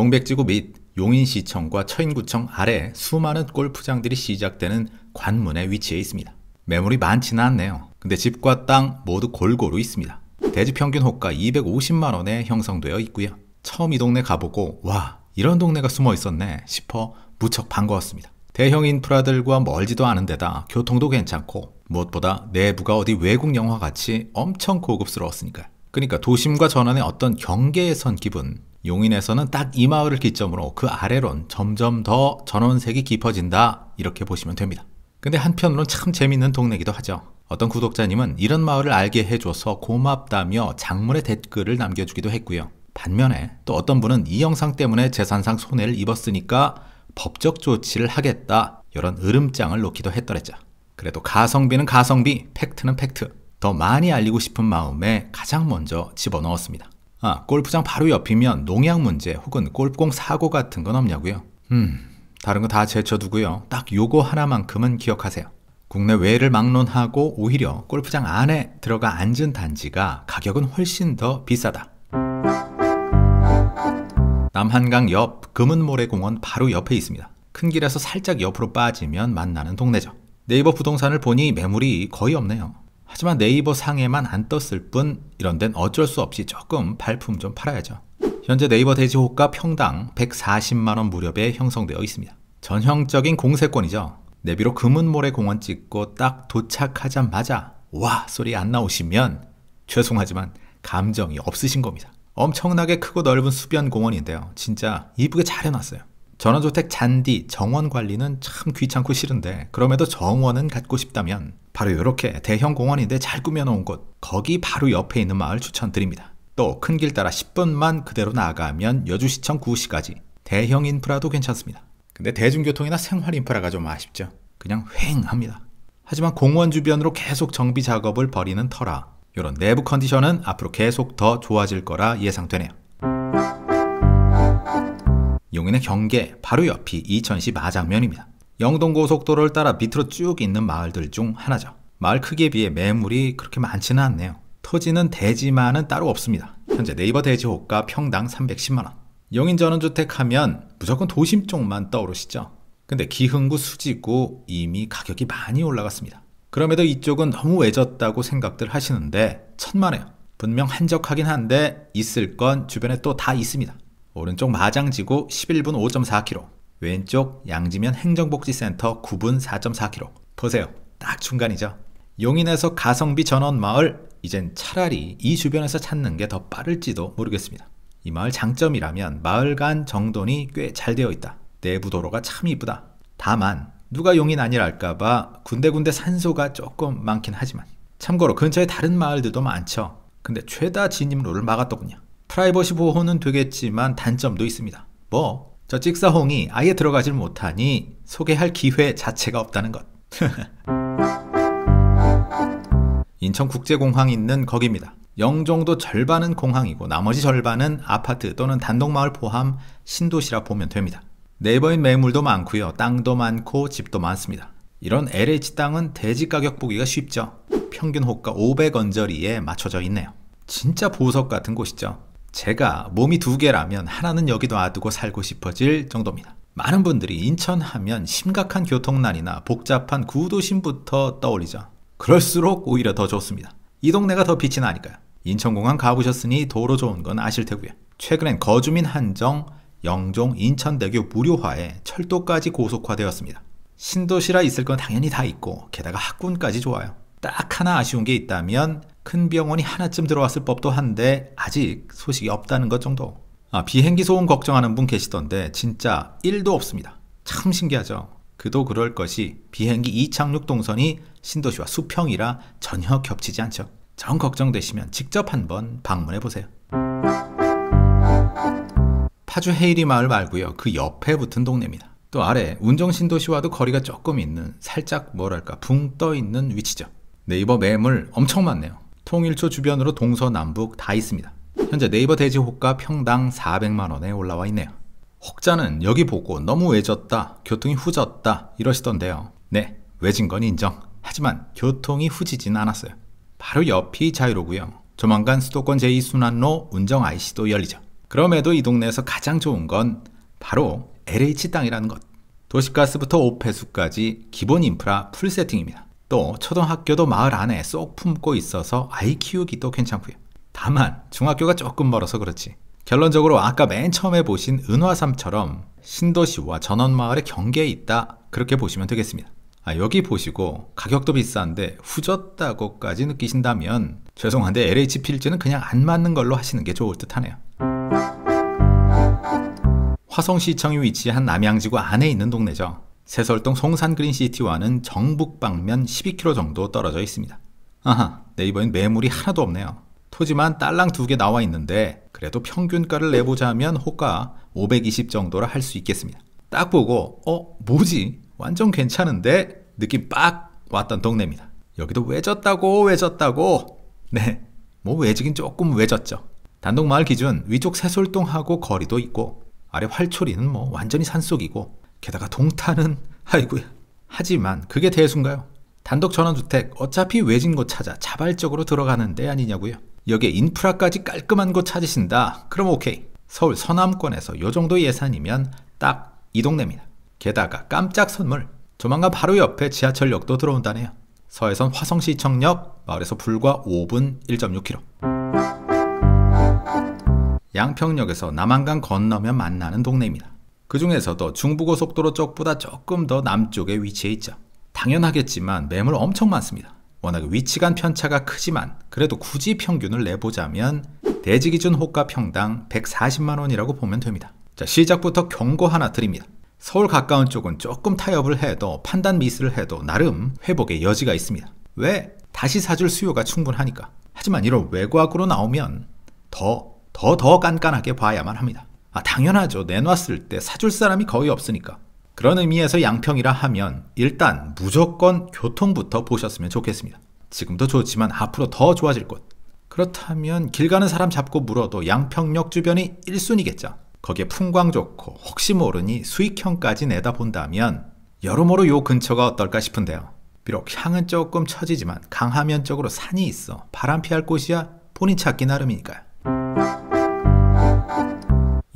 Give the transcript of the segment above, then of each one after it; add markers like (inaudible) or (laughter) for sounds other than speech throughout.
동백지구 및 용인시청과 처인구청 아래 수많은 골프장들이 시작되는 관문에 위치해 있습니다. 매물이 많지는 않네요. 근데 집과 땅 모두 골고루 있습니다. 대지 평균 호가 250만원에 형성되어 있고요. 처음 이 동네 가보고 와 이런 동네가 숨어 있었네 싶어 무척 반가웠습니다. 대형 인프라들과 멀지도 않은 데다 교통도 괜찮고 무엇보다 내부가 어디 외국 영화 같이 엄청 고급스러웠으니까. 요 그러니까 도심과 전환의 어떤 경계에 선 기분 용인에서는 딱 이 마을을 기점으로 그 아래론 점점 더 전원색이 깊어진다 이렇게 보시면 됩니다. 근데 한편으론 참 재밌는 동네기도 하죠. 어떤 구독자님은 이런 마을을 알게 해줘서 고맙다며 장문의 댓글을 남겨주기도 했고요. 반면에 또 어떤 분은 이 영상 때문에 재산상 손해를 입었으니까 법적 조치를 하겠다 이런 으름장을 놓기도 했더랬죠. 그래도 가성비는 가성비, 팩트는 팩트. 더 많이 알리고 싶은 마음에 가장 먼저 집어넣었습니다. 아, 골프장 바로 옆이면 농약 문제 혹은 골프공 사고 같은 건 없냐고요? 음, 다른 거 다 제쳐두고요. 딱 요거 하나만큼은 기억하세요. 국내 외를 막론하고 오히려 골프장 안에 들어가 앉은 단지가 가격은 훨씬 더 비싸다. 남한강 옆 금은모래공원 바로 옆에 있습니다. 큰 길에서 살짝 옆으로 빠지면 만나는 동네죠. 네이버 부동산을 보니 매물이 거의 없네요. 하지만 네이버 상에만 안 떴을 뿐 이런 데는 어쩔 수 없이 조금 발품 좀 팔아야죠. 현재 네이버 대지 호가 평당 140만원 무렵에 형성되어 있습니다. 전형적인 공세권이죠. 내비로 금은모래 공원 찍고 딱 도착하자마자 와 소리 안 나오시면 죄송하지만 감정이 없으신 겁니다. 엄청나게 크고 넓은 수변 공원인데요. 진짜 이쁘게 잘 해놨어요. 전원주택 잔디, 정원 관리는 참 귀찮고 싫은데 그럼에도 정원은 갖고 싶다면 바로 이렇게 대형 공원인데 잘 꾸며놓은 곳 거기 바로 옆에 있는 마을 추천드립니다. 또 큰 길 따라 10분만 그대로 나가면 여주시청 구시까지 대형 인프라도 괜찮습니다. 근데 대중교통이나 생활 인프라가 좀 아쉽죠. 그냥 휑합니다. 하지만 공원 주변으로 계속 정비 작업을 벌이는 터라 이런 내부 컨디션은 앞으로 계속 더 좋아질 거라 예상되네요. 경우에 경계 바로 옆이 이천시 마장면입니다. 영동고속도로를 따라 밑으로 쭉 있는 마을들 중 하나죠. 마을 크기에 비해 매물이 그렇게 많지는 않네요. 토지는 대지만은 따로 없습니다. 현재 네이버 대지 호가 평당 310만원. 용인 전원주택 하면 무조건 도심 쪽만 떠오르시죠? 근데 기흥구 수지구 이미 가격이 많이 올라갔습니다. 그럼에도 이쪽은 너무 외졌다고 생각들 하시는데 천만에요. 분명 한적하긴 한데 있을 건 주변에 또 다 있습니다. 오른쪽 마장지구 11분 5.4km, 왼쪽 양지면 행정복지센터 9분 4.4km. 보세요. 딱 중간이죠. 용인에서 가성비 전원 마을, 이젠 차라리 이 주변에서 찾는 게 더 빠를지도 모르겠습니다. 이 마을 장점이라면 마을 간 정돈이 꽤 잘 되어 있다. 내부 도로가 참 이쁘다. 다만 누가 용인 아니랄까봐 군데군데 산소가 조금 많긴 하지만 참고로 근처에 다른 마을들도 많죠. 근데 최다 진입로를 막았더군요. 프라이버시 보호는 되겠지만 단점도 있습니다. 뭐, 저 찍사홍이 아예 들어가질 못하니 소개할 기회 자체가 없다는 것. (laughs) 인천국제공항 있는 거기입니다. 영정도 절반은 공항이고 나머지 절반은 아파트 또는 단독마을 포함 신도시라 보면 됩니다. 네이버인 매물도 많고요. 땅도 많고 집도 많습니다. 이런 LH 땅은 대지 가격 보기가 쉽죠. 평균 호가 500원저리에 맞춰져 있네요. 진짜 보석 같은 곳이죠. 제가 몸이 두 개라면 하나는 여기 놔두고 살고 싶어질 정도입니다. 많은 분들이 인천 하면 심각한 교통난이나 복잡한 구도심부터 떠올리죠. 그럴수록 오히려 더 좋습니다. 이 동네가 더 빛이 나니까요. 인천공항 가보셨으니 도로 좋은 건 아실 테고요. 최근엔 거주민 한정, 영종, 인천대교 무료화에 철도까지 고속화되었습니다. 신도시라 있을 건 당연히 다 있고 게다가 학군까지 좋아요. 딱 하나 아쉬운 게 있다면 큰 병원이 하나쯤 들어왔을 법도 한데 아직 소식이 없다는 것 정도. 아, 비행기 소음 걱정하는 분 계시던데 진짜 1도 없습니다. 참 신기하죠. 그도 그럴 것이 비행기 이착륙 동선이 신도시와 수평이라 전혀 겹치지 않죠. 정 걱정되시면 직접 한번 방문해 보세요. 파주 헤이리 마을 말고요. 그 옆에 붙은 동네입니다. 또 아래 운정신도시와도 거리가 조금 있는 살짝 뭐랄까 붕 떠 있는 위치죠. 네이버 매물 엄청 많네요. 통일초 주변으로 동서남북 다 있습니다. 현재 네이버 대지 호가 평당 400만원에 올라와 있네요. 혹자는 여기 보고 너무 외졌다, 교통이 후졌다 이러시던데요. 네, 외진 건 인정. 하지만 교통이 후지진 않았어요. 바로 옆이 자유로고요. 조만간 수도권 제2순환로 운정 IC도 열리죠. 그럼에도 이 동네에서 가장 좋은 건 바로 LH 땅이라는 것. 도시가스부터 오폐수까지 기본 인프라 풀 세팅입니다. 또 초등학교도 마을 안에 쏙 품고 있어서 아이 키우기 도 괜찮고요. 다만 중학교가 조금 멀어서 그렇지. 결론적으로 아까 맨 처음에 보신 은화삼처럼 신도시와 전원마을의 경계에 있다 그렇게 보시면 되겠습니다. 아, 여기 보시고 가격도 비싼데 후졌다고까지 느끼신다면 죄송한데 LH 필지는 그냥 안 맞는 걸로 하시는 게 좋을 듯하네요. 화성시청이 위치한 남양지구 안에 있는 동네죠. 새설동 송산그린시티와는 정북방면 12km 정도 떨어져 있습니다. 아하 네이버엔 매물이 하나도 없네요. 토지만 딸랑 두 개 나와 있는데 그래도 평균가를 내보자면 호가 520 정도라 할 수 있겠습니다. 딱 보고 어 뭐지 완전 괜찮은데 느낌 빡 왔던 동네입니다. 여기도 외졌다고 외졌다고 네 뭐 외지긴 조금 외졌죠. 단독마을 기준 위쪽 새솔동하고 거리도 있고 아래 활초리는 뭐 완전히 산속이고 게다가 동탄은 아이고야. 하지만 그게 대수인가요? 단독 전원주택 어차피 외진 곳 찾아 자발적으로 들어가는 데 아니냐고요. 여기에 인프라까지 깔끔한 곳 찾으신다. 그럼 오케이. 서울 서남권에서 요 정도 예산이면 딱 이 동네입니다. 게다가 깜짝 선물. 조만간 바로 옆에 지하철역도 들어온다네요. 서해선 화성시청역 마을에서 불과 5분 1.6km. 양평역에서 남한강 건너면 만나는 동네입니다. 그 중에서도 중부고속도로 쪽보다 조금 더 남쪽에 위치해 있죠. 당연하겠지만 매물 엄청 많습니다. 워낙 위치간 편차가 크지만 그래도 굳이 평균을 내보자면 대지 기준 호가 평당 140만 원이라고 보면 됩니다. 자, 시작부터 경고 하나 드립니다. 서울 가까운 쪽은 조금 타협을 해도 판단 미스를 해도 나름 회복의 여지가 있습니다. 왜? 다시 사줄 수요가 충분하니까. 하지만 이런 외곽으로 나오면 더, 더, 더 깐깐하게 봐야만 합니다. 아, 당연하죠. 내놨을 때 사줄 사람이 거의 없으니까. 그런 의미에서 양평이라 하면 일단 무조건 교통부터 보셨으면 좋겠습니다. 지금도 좋지만 앞으로 더 좋아질 곳. 그렇다면 길 가는 사람 잡고 물어도 양평역 주변이 1순위겠죠. 거기에 풍광 좋고 혹시 모르니 수익형까지 내다본다면 여러모로 요 근처가 어떨까 싶은데요. 비록 향은 조금 처지지만 강하면 쪽으로 산이 있어 바람 피할 곳이야 본인 찾기 나름이니까요.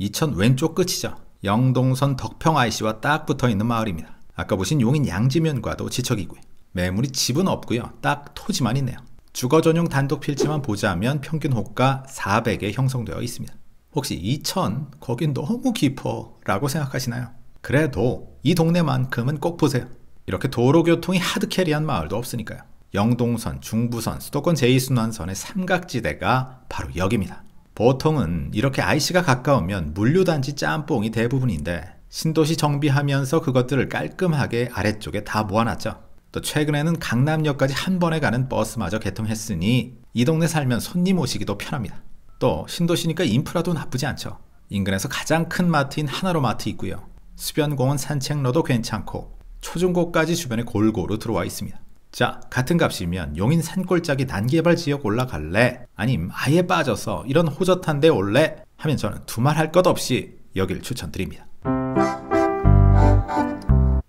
이천 왼쪽 끝이죠. 영동선 덕평 IC와 딱 붙어 있는 마을입니다. 아까 보신 용인 양지면과도 지척이고요. 매물이 집은 없고요. 딱 토지만 있네요. 주거 전용 단독 필지만 보자면 평균 호가 400에 형성되어 있습니다. 혹시 이천 거긴 너무 깊어 라고 생각하시나요? 그래도 이 동네만큼은 꼭 보세요. 이렇게 도로교통이 하드캐리한 마을도 없으니까요. 영동선, 중부선, 수도권 제2순환선의 삼각지대가 바로 여기입니다. 보통은 이렇게 IC가 가까우면 물류단지 짬뽕이 대부분인데 신도시 정비하면서 그것들을 깔끔하게 아래쪽에 다 모아놨죠. 또 최근에는 강남역까지 한 번에 가는 버스마저 개통했으니 이 동네 살면 손님 오시기도 편합니다. 또 신도시니까 인프라도 나쁘지 않죠. 인근에서 가장 큰 마트인 하나로마트 있고요. 수변공원 산책로도 괜찮고 초중고까지 주변에 골고루 들어와 있습니다. 자, 같은 값이면 용인 산골짜기 단개발 지역 올라갈래? 아님 아예 빠져서 이런 호젓한 데 올래? 하면 저는 두 말 할 것 없이 여길 추천드립니다.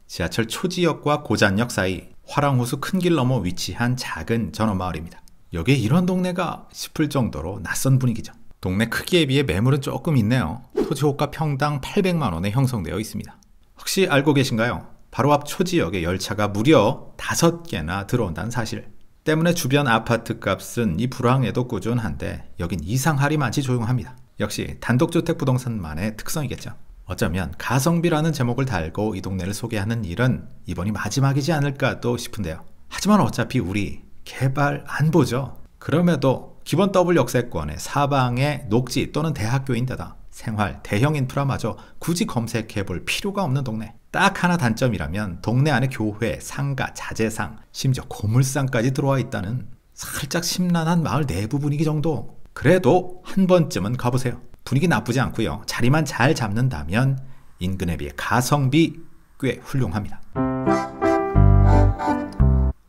지하철 초지역과 고잔역 사이 화랑호수 큰길 넘어 위치한 작은 전원마을입니다. 여기에 이런 동네가 싶을 정도로 낯선 분위기죠. 동네 크기에 비해 매물은 조금 있네요. 토지호가 평당 800만원에 형성되어 있습니다. 혹시 알고 계신가요? 바로 앞 초지역에 열차가 무려 5개나 들어온다는 사실. 때문에 주변 아파트 값은 이 불황에도 꾸준한데 여긴 이상하리만치 조용합니다. 역시 단독주택 부동산만의 특성이겠죠. 어쩌면 가성비라는 제목을 달고 이 동네를 소개하는 일은 이번이 마지막이지 않을까도 싶은데요. 하지만 어차피 우리 개발 안 보죠. 그럼에도 기본 더블 역세권의 사방에 녹지 또는 대학교인데다 생활, 대형 인프라마저 굳이 검색해 볼 필요가 없는 동네. 딱 하나 단점이라면 동네 안에 교회, 상가, 자재상, 심지어 고물상까지 들어와 있다는 살짝 심란한 마을 내부 분위기 정도. 그래도 한 번쯤은 가보세요. 분위기 나쁘지 않고요. 자리만 잘 잡는다면 인근에 비해 가성비 꽤 훌륭합니다.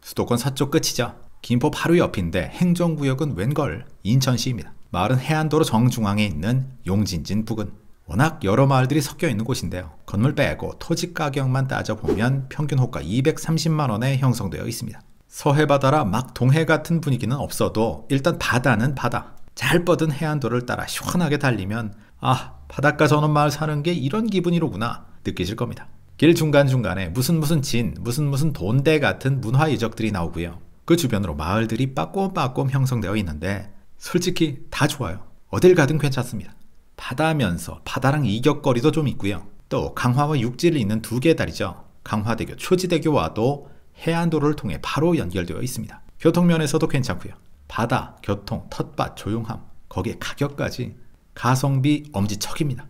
수도권 서쪽 끝이죠. 김포 바로 옆인데 행정구역은 웬걸 인천시입니다. 마을은 해안도로 정중앙에 있는 용진진 부근. 워낙 여러 마을들이 섞여 있는 곳인데요. 건물 빼고 토지 가격만 따져보면 평균 호가 230만원에 형성되어 있습니다. 서해바다라 막 동해 같은 분위기는 없어도 일단 바다는 바다. 잘 뻗은 해안도를 따라 시원하게 달리면 아, 바닷가 전원마을 사는 게 이런 기분이로구나 느끼실 겁니다. 길 중간중간에 무슨 무슨 진, 무슨 무슨 돈대 같은 문화유적들이 나오고요. 그 주변으로 마을들이 빠꼼빠꼼 형성되어 있는데 솔직히 다 좋아요. 어딜 가든 괜찮습니다. 바다면서 바다랑 이격거리도 좀 있고요. 또 강화와 육지를 잇는 두 개의 다리죠. 강화대교, 초지대교와도 해안도로를 통해 바로 연결되어 있습니다. 교통면에서도 괜찮고요. 바다, 교통, 텃밭, 조용함, 거기에 가격까지 가성비 엄지척입니다.